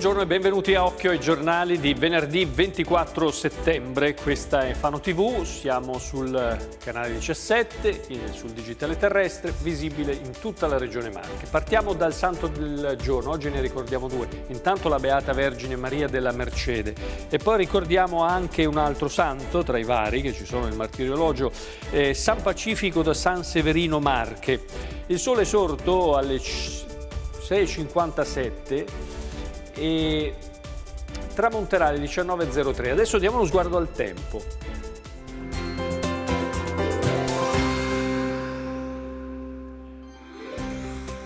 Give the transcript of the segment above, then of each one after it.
Buongiorno e benvenuti a Occhio ai giornali di venerdì 24 settembre. Questa è Fano TV, siamo sul canale 17, eh, sul digitale terrestre, visibile in tutta la regione Marche. Partiamo dal santo del giorno, oggi ne ricordiamo due. Intanto la Beata Vergine Maria della Mercede e poi ricordiamo anche un altro santo, tra i vari che ci sono nel martiriologio, eh, San Pacifico da San Severino Marche. Il sole è sorto alle 6.57 e tramonterà alle 19.03. Adesso diamo uno sguardo al tempo.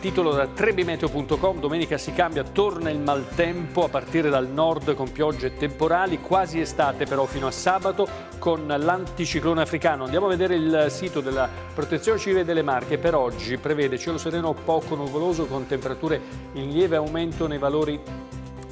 Titolo da trebimeteo.com, domenica si cambia, torna il maltempo a partire dal nord con piogge temporali, quasi estate però fino a sabato con l'anticiclone africano. Andiamo a vedere il sito della Protezione Civile delle Marche, per oggi prevede cielo sereno poco nuvoloso con temperature in lieve aumento nei valori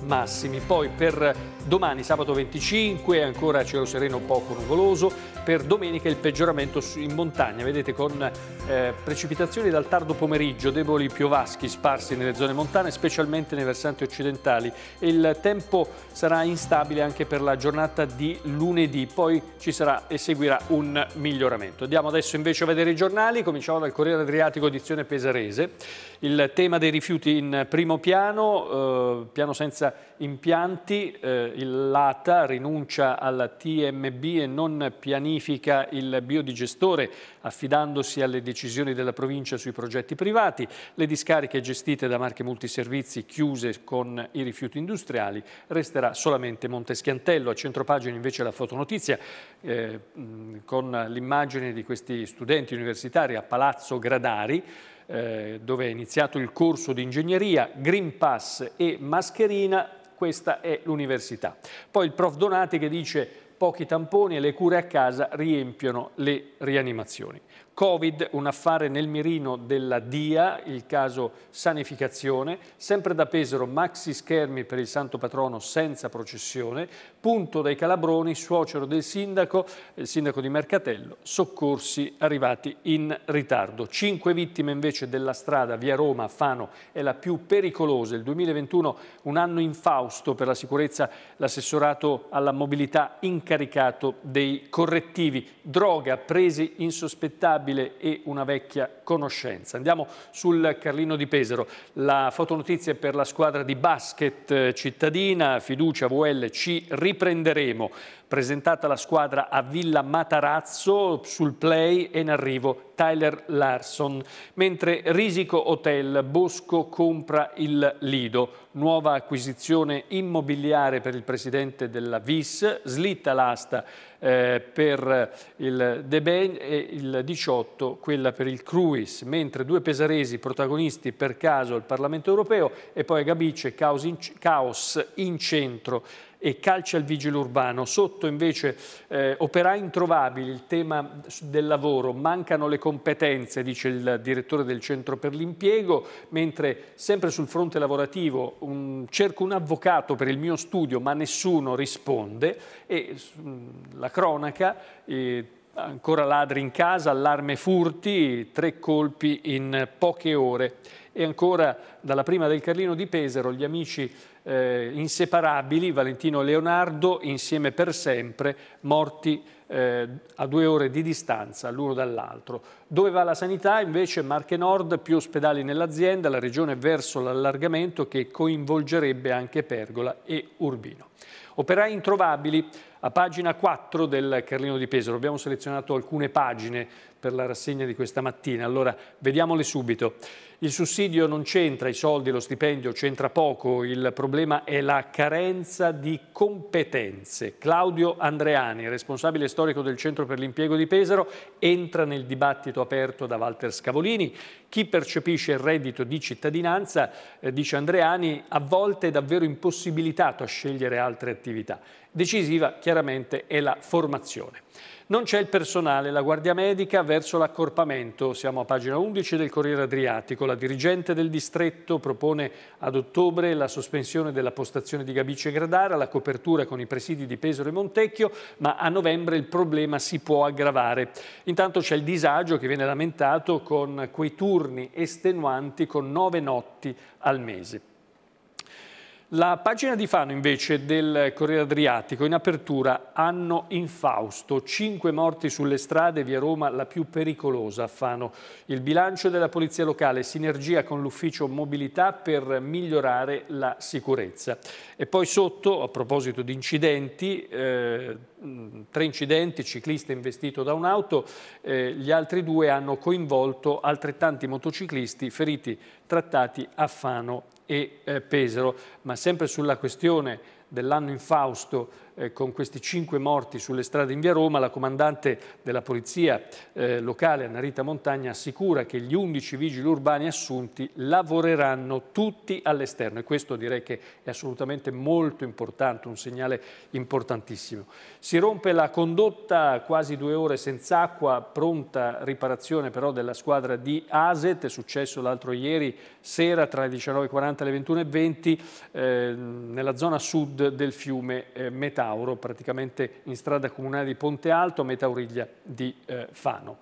massimi. Poi per domani sabato 25 ancora cielo sereno poco nuvoloso, per domenica il peggioramento in montagna, vedete con eh, precipitazioni dal tardo pomeriggio, deboli piovaschi sparsi nelle zone montane, specialmente nei versanti occidentali. Il tempo sarà instabile anche per la giornata di lunedì, poi ci sarà e seguirà un miglioramento. Andiamo adesso invece a vedere i giornali, cominciamo dal Corriere Adriatico edizione pesarese. Il tema dei rifiuti in primo piano, eh, piano senza impianti, eh, il LATA rinuncia alla TMB e non pianista sanifica il biodigestore affidandosi alle decisioni della provincia sui progetti privati, le discariche gestite da marche multiservizi chiuse con i rifiuti industriali resterà solamente Monteschiantello. A centropagina invece la fotonotizia eh, con l'immagine di questi studenti universitari a Palazzo Gradari eh, dove è iniziato il corso di ingegneria, Green Pass e mascherina, questa è l'università. Poi il prof Donati che dice pochi tamponi e le cure a casa riempiono le rianimazioni. Covid, un affare nel mirino della DIA, il caso sanificazione, sempre da Pesaro maxi schermi per il santo patrono senza processione, punto dai Calabroni, suocero del sindaco, il eh, sindaco di Mercatello, soccorsi arrivati in ritardo. Cinque vittime invece della strada via Roma, Fano, è la più pericolosa. Il 2021 un anno infausto per la sicurezza, l'assessorato alla mobilità incaricato dei correttivi. Droga presi insospettabili stabile e una vecchia conoscenza. Andiamo sul Carlino di Pesaro, la fotonotizia è per la squadra di basket eh, cittadina, fiducia VL, ci riprenderemo. Presentata la squadra a Villa Matarazzo, sul play è in arrivo Tyler Larson, mentre Risico Hotel Bosco compra il Lido, nuova acquisizione immobiliare per il presidente della VIS, slitta l'asta eh, per il De Ben e il 18 quella per il Crui Luis, mentre due pesaresi protagonisti per caso al Parlamento europeo e poi a Gabice caos in, caos in centro e calcio al vigile urbano. Sotto invece eh, operai introvabili, il tema del lavoro, mancano le competenze, dice il direttore del centro per l'impiego, mentre sempre sul fronte lavorativo un, cerco un avvocato per il mio studio ma nessuno risponde e mh, la cronaca... Eh, Ancora ladri in casa, allarme furti, tre colpi in poche ore. E ancora dalla prima del Carlino di Pesaro gli amici eh, inseparabili, Valentino e Leonardo, insieme per sempre, morti eh, a due ore di distanza l'uno dall'altro. Dove va la sanità? Invece Marche Nord, più ospedali nell'azienda, la regione verso l'allargamento che coinvolgerebbe anche Pergola e Urbino. Operai introvabili, a pagina 4 del Carlino di Pesaro. Abbiamo selezionato alcune pagine per la rassegna di questa mattina, allora vediamole subito. Il sussidio non c'entra, i soldi, lo stipendio c'entra poco, il problema è la carenza di competenze. Claudio Andreani, responsabile storico del Centro per l'Impiego di Pesaro, entra nel dibattito aperto da Walter Scavolini chi percepisce il reddito di cittadinanza, eh, dice Andreani, a volte è davvero impossibilitato a scegliere altre attività. Decisiva chiaramente è la formazione. Non c'è il personale, la guardia medica verso l'accorpamento, siamo a pagina 11 del Corriere Adriatico, la dirigente del distretto propone ad ottobre la sospensione della postazione di Gabice e Gradara, la copertura con i presidi di Pesaro e Montecchio, ma a novembre il problema si può aggravare. Intanto c'è il disagio che viene lamentato con quei tour turni estenuanti con nove notti al mese. La pagina di Fano invece del Corriere Adriatico in apertura anno infausto, cinque morti sulle strade via Roma la più pericolosa a Fano. Il bilancio della Polizia Locale, sinergia con l'ufficio mobilità per migliorare la sicurezza. E poi sotto, a proposito di incidenti, eh, tre incidenti, ciclista investito da un'auto, eh, gli altri due hanno coinvolto altrettanti motociclisti feriti trattati a Fano e eh, Pesaro, ma sempre sulla questione dell'anno in Fausto eh, con questi cinque morti sulle strade in via Roma, la comandante della polizia eh, locale, Annarita Montagna, assicura che gli 11 vigili urbani assunti lavoreranno tutti all'esterno e questo direi che è assolutamente molto importante, un segnale importantissimo. Si rompe la condotta, quasi due ore senza acqua, pronta riparazione però della squadra di Aset, è successo l'altro ieri sera tra le 19.40 e le 21.20 eh, nella zona sud del fiume eh, Metà. Metauro, praticamente in strada comunale di Ponte Alto a metà origlia di eh, Fano.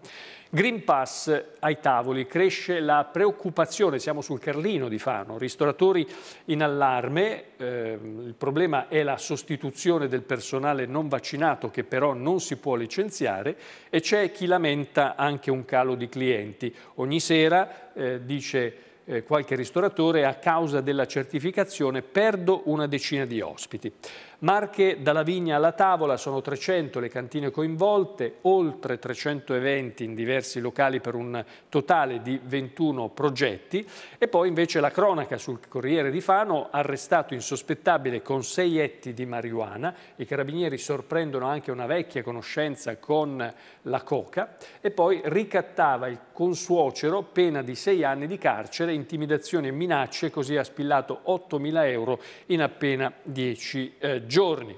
Green Pass ai tavoli, cresce la preoccupazione, siamo sul Carlino di Fano, ristoratori in allarme, eh, il problema è la sostituzione del personale non vaccinato che però non si può licenziare e c'è chi lamenta anche un calo di clienti. Ogni sera, eh, dice eh, qualche ristoratore, a causa della certificazione perdo una decina di ospiti. Marche dalla vigna alla tavola sono 300 le cantine coinvolte, oltre 300 eventi in diversi locali per un totale di 21 progetti e poi invece la cronaca sul Corriere di Fano, arrestato insospettabile con 6 etti di marijuana, i carabinieri sorprendono anche una vecchia conoscenza con la coca e poi ricattava il consuocero pena di 6 anni di carcere, intimidazioni e minacce, così ha spillato 8.000 euro in appena 10 giorni. Eh, giorni.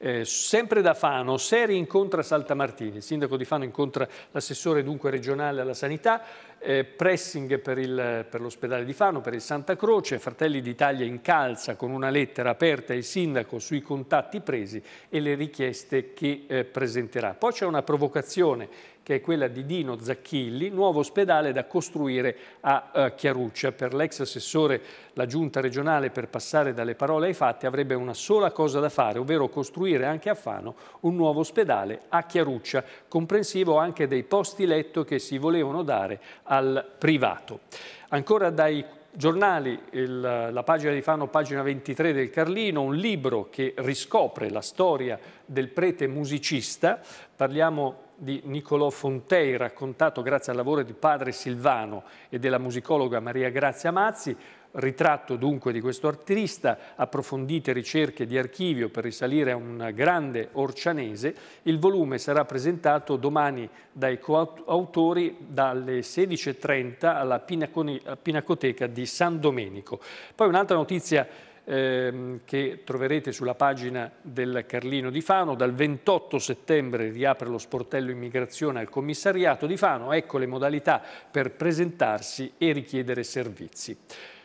Eh, sempre da Fano, Seri incontra Saltamartini, il sindaco di Fano incontra l'assessore dunque regionale alla sanità eh, pressing per, l'ospedale di Fano, per il Santa Croce, Fratelli d'Italia incalza con una lettera aperta il sindaco sui contatti presi e le richieste che eh, presenterà. Poi c'è una provocazione che è quella di Dino Zacchilli, nuovo ospedale da costruire a eh, Chiaruccia. Per l'ex assessore la giunta regionale per passare dalle parole ai fatti avrebbe una sola cosa da fare, ovvero costruire anche a Fano un nuovo ospedale a Chiaruccia, comprensivo anche dei posti letto che si volevano dare al privato. Ancora dai giornali, il, la pagina di Fano, pagina 23 del Carlino, un libro che riscopre la storia del prete musicista. Parliamo di Niccolò Fontei, raccontato grazie al lavoro di padre Silvano e della musicologa Maria Grazia Mazzi, ritratto dunque di questo artista, approfondite ricerche di archivio per risalire a un grande orcianese, il volume sarà presentato domani dai coautori dalle 16.30 alla Pinacoteca di San Domenico. Poi un'altra notizia ehm, che troverete sulla pagina del Carlino di Fano. Dal 28 settembre riapre lo sportello immigrazione al commissariato di Fano. Ecco le modalità per presentarsi e richiedere servizi.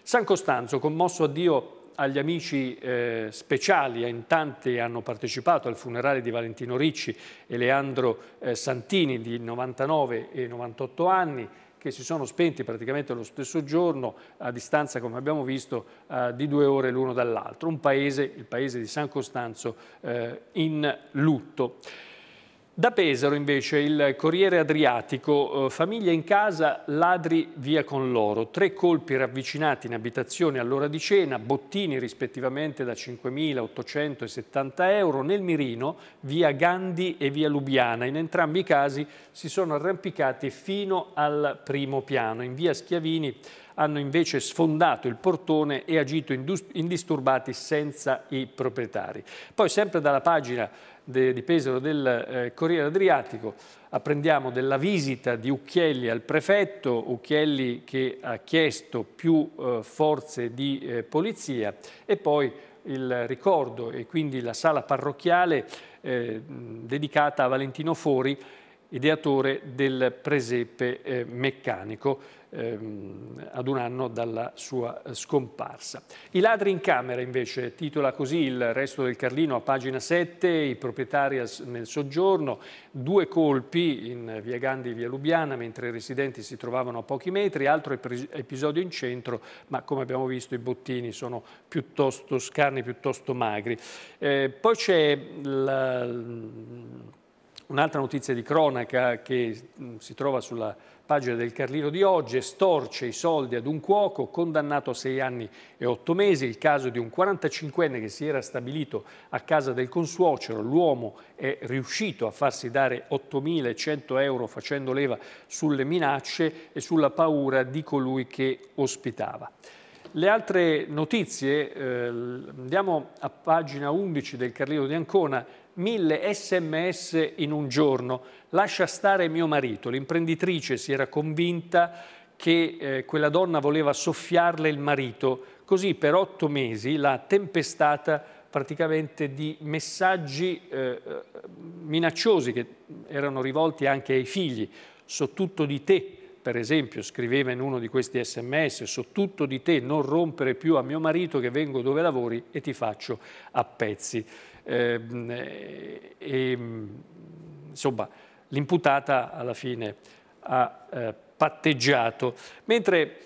San Costanzo, commosso addio agli amici eh, speciali, eh, in tanti hanno partecipato al funerale di Valentino Ricci e Leandro eh, Santini di 99 e 98 anni, che si sono spenti praticamente lo stesso giorno a distanza, come abbiamo visto, eh, di due ore l'uno dall'altro. Un paese, il paese di San Costanzo, eh, in lutto. Da Pesaro invece il Corriere Adriatico, eh, famiglia in casa, ladri via con loro, tre colpi ravvicinati in abitazione all'ora di cena, bottini rispettivamente da 5.870 euro nel mirino, via Gandhi e via Lubiana. In entrambi i casi si sono arrampicati fino al primo piano. In via Schiavini hanno invece sfondato il portone e agito indisturbati senza i proprietari. Poi sempre dalla pagina de, di Pesaro del eh, Corriere Adriatico, apprendiamo della visita di Ucchielli al prefetto, Ucchielli che ha chiesto più eh, forze di eh, polizia e poi il ricordo e quindi la sala parrocchiale eh, dedicata a Valentino Fori ideatore del presepe eh, meccanico ehm, ad un anno dalla sua eh, scomparsa. I ladri in camera invece titola così il resto del Carlino a pagina 7, i proprietari nel soggiorno, due colpi in via Gandhi e via Lubiana mentre i residenti si trovavano a pochi metri, altro episodio in centro ma come abbiamo visto i bottini sono piuttosto scarni, piuttosto magri. Eh, poi c'è la Un'altra notizia di cronaca che mm, si trova sulla pagina del Carlino di oggi, storce i soldi ad un cuoco, condannato a sei anni e otto mesi, il caso di un 45enne che si era stabilito a casa del consuocero, l'uomo è riuscito a farsi dare 8.100 euro facendo leva sulle minacce e sulla paura di colui che ospitava. Le altre notizie, eh, andiamo a pagina 11 del Carlino di Ancona, mille sms in un giorno, lascia stare mio marito, l'imprenditrice si era convinta che eh, quella donna voleva soffiarle il marito, così per otto mesi la tempestata praticamente di messaggi eh, eh, minacciosi che erano rivolti anche ai figli, so tutto di te, per esempio, scriveva in uno di questi sms, so tutto di te, non rompere più a mio marito che vengo dove lavori e ti faccio a pezzi. Ehm, eh, eh, insomma, l'imputata alla fine ha eh, patteggiato. Mentre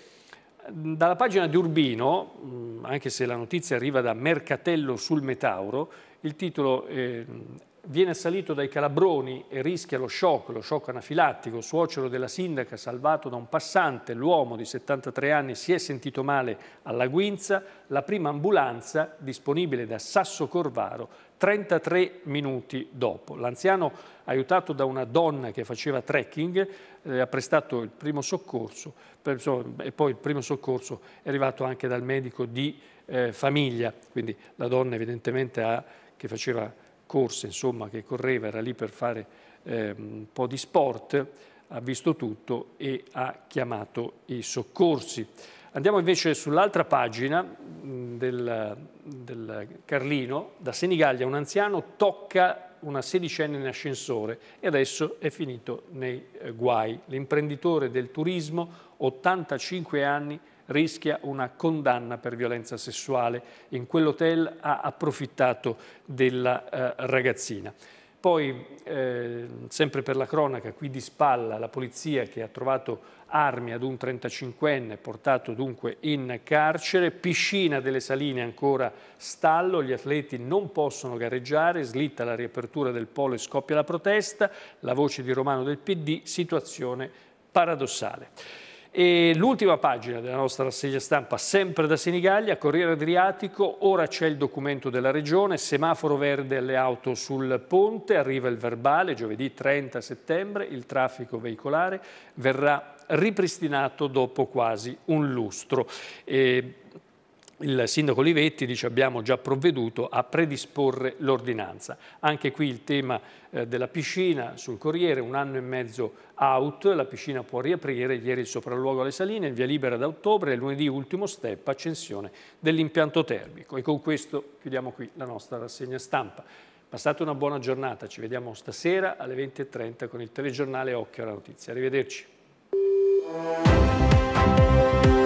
dalla pagina di Urbino, anche se la notizia arriva da Mercatello sul Metauro, il titolo ehm, viene assalito dai calabroni e rischia lo shock, lo shock anafilattico. Suocero della sindaca, salvato da un passante, l'uomo di 73 anni si è sentito male alla guinza. La prima ambulanza disponibile da Sasso Corvaro 33 minuti dopo. L'anziano, aiutato da una donna che faceva trekking, eh, ha prestato il primo soccorso e poi il primo soccorso è arrivato anche dal medico di eh, famiglia. Quindi la donna evidentemente ha, che faceva trekking, corse insomma, che correva, era lì per fare eh, un po' di sport, ha visto tutto e ha chiamato i soccorsi. Andiamo invece sull'altra pagina mm, del, del Carlino, da Senigallia un anziano tocca una sedicenne in ascensore e adesso è finito nei eh, guai. L'imprenditore del turismo, 85 anni, rischia una condanna per violenza sessuale. In quell'hotel ha approfittato della eh, ragazzina. Poi, eh, sempre per la cronaca, qui di spalla la polizia che ha trovato armi ad un 35enne portato dunque in carcere, piscina delle saline ancora stallo, gli atleti non possono gareggiare, slitta la riapertura del polo e scoppia la protesta, la voce di Romano del PD, situazione paradossale. E l'ultima pagina della nostra rassegna stampa, sempre da Senigallia, Corriere Adriatico, ora c'è il documento della Regione, semaforo verde alle auto sul ponte, arriva il verbale, giovedì 30 settembre, il traffico veicolare verrà ripristinato dopo quasi un lustro. E il sindaco Olivetti dice abbiamo già provveduto a predisporre l'ordinanza. Anche qui il tema eh, della piscina sul Corriere, un anno e mezzo out, la piscina può riaprire, ieri il sopralluogo alle saline, il via libera da ottobre, lunedì ultimo step, accensione dell'impianto termico. E con questo chiudiamo qui la nostra rassegna stampa. Passate una buona giornata, ci vediamo stasera alle 20.30 con il telegiornale Occhio alla Notizia. Arrivederci.